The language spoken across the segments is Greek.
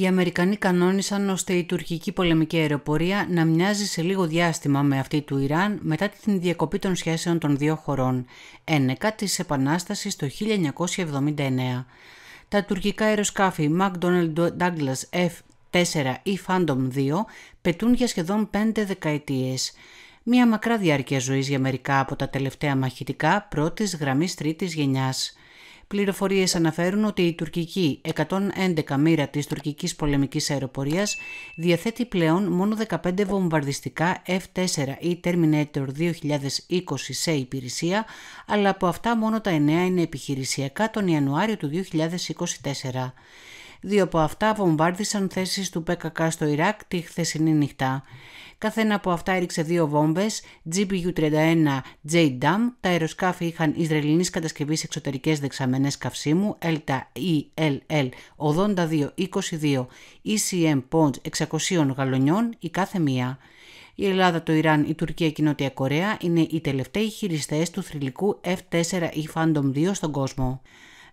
οι Αμερικανοί κανόνισαν ώστε η τουρκική πολεμική αεροπορία να μοιάζει σε λίγο διάστημα με αυτή του Ιράν μετά την διακοπή των σχέσεων των δύο χωρών, ένεκα της Επανάστασης το 1979. Τα τουρκικά αεροσκάφη McDonnell Douglas F-4 ή Phantom 2 πετούν για σχεδόν 5 δεκαετίες. Μια μακρά διάρκεια ζωής για μερικά από τα τελευταία μαχητικά πρώτης γραμμής τρίτης γενιάς. Πληροφορίες αναφέρουν ότι η τουρκική 111 μοίρα της τουρκικής πολεμικής αεροπορίας διαθέτει πλέον μόνο 15 βομβαρδιστικά F4 ή Terminator 2020 σε υπηρεσία, αλλά από αυτά μόνο τα 9 είναι επιχειρησιακά τον Ιανουάριο του 2024. Δύο από αυτά βομβάρδισαν θέσεις του ΠΚΚ στο Ιράκ τη χθεσινή νυχτά. Κάθε ένα από αυτά δύο δύο βόμβες GPU-31JDAM, Τα αεροσκάφη είχαν κατασκευής εξωτερικές δεξαμενές δεξαμενές ΕΛΤΑ LTA-ELL 8222 ECM Pond 600 γαλονιών η κάθε μία. Η Ελλάδα, το Ιράν, η Τουρκία και η Νότια Κορέα είναι οι τελευταίοι χειριστές του θρηλυκού F4 ή Phantom 2 στον κόσμο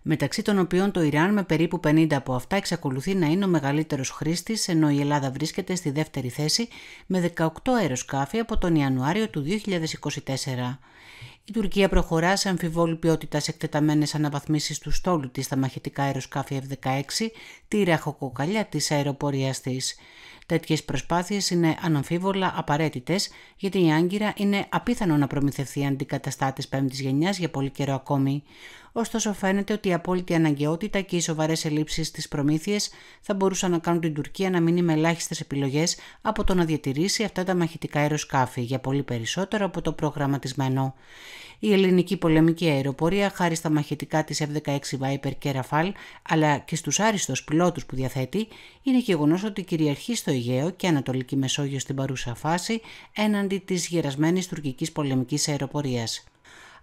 μεταξύ των οποίων το Ιράν με περίπου 50 από αυτά εξακολουθεί να είναι ο μεγαλύτερος χρήστης, ενώ η Ελλάδα βρίσκεται στη δεύτερη θέση με 18 αεροσκάφη από τον Ιανουάριο του 2024. Η Τουρκία προχωρά σε αμφιβόλη ποιότητα εκτεταμένες αναβαθμίσεις του στόλου της στα μαχητικά αεροσκάφη F-16, τη ραχοκοκαλιά της αεροπορίας της. Τέτοιες προσπάθειες είναι αναμφίβολα απαραίτητες, γιατί η Άγκυρα είναι απίθανο να προμηθευτεί αντικαταστάτε πέμπτης γενιάς για πολύ καιρό ακόμη ωστόσο φαίνεται ότι η απόλυτη αναγκαιότητα και οι σοβαρές ελλείψεις στι προμήθειε θα μπορούσαν να κάνουν την Τουρκία να μείνει με ελάχιστες επιλογές από το να διατηρήσει αυτά τα μαχητικά αεροσκάφη για πολύ περισσότερο από το προγραμματισμένο. Η ελληνική πολεμική αεροπορία, χάρη στα μαχητικά της F-16 Viper και Rafale, αλλά και στους άριστου πιλότους που διαθέτει, είναι γεγονός ότι κυριαρχεί στο Αιγαίο και Ανατολική Μεσόγειο στην παρούσα φάση έναντι της γερασμένης τουρκικής πολεμικής αεροπορίας.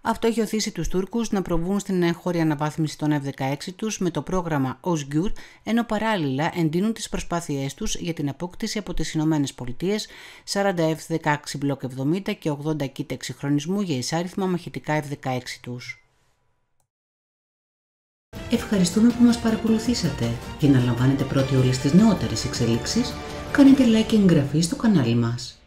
Αυτό έχει οθήσει τους Τούρκους να προβούν στην εγχώρια αναβάθμιση των F-16 τους με το πρόγραμμα OSGUR, ενώ παράλληλα εντείνουν τις προσπάθειε τους για την απόκτηση από τις ΗΠΑ 40 F-16 Block 70 και 80 κίτ εξυγχρονισμού για εισάριθμα μαχητικά F-16 τους. Ευχαριστούμε που μας παρακολουθήσατε. Για να λαμβάνετε πρώτοι όλες τις νεότερες εξελίξεις, κάνετε like και εγγραφή στο κανάλι μας.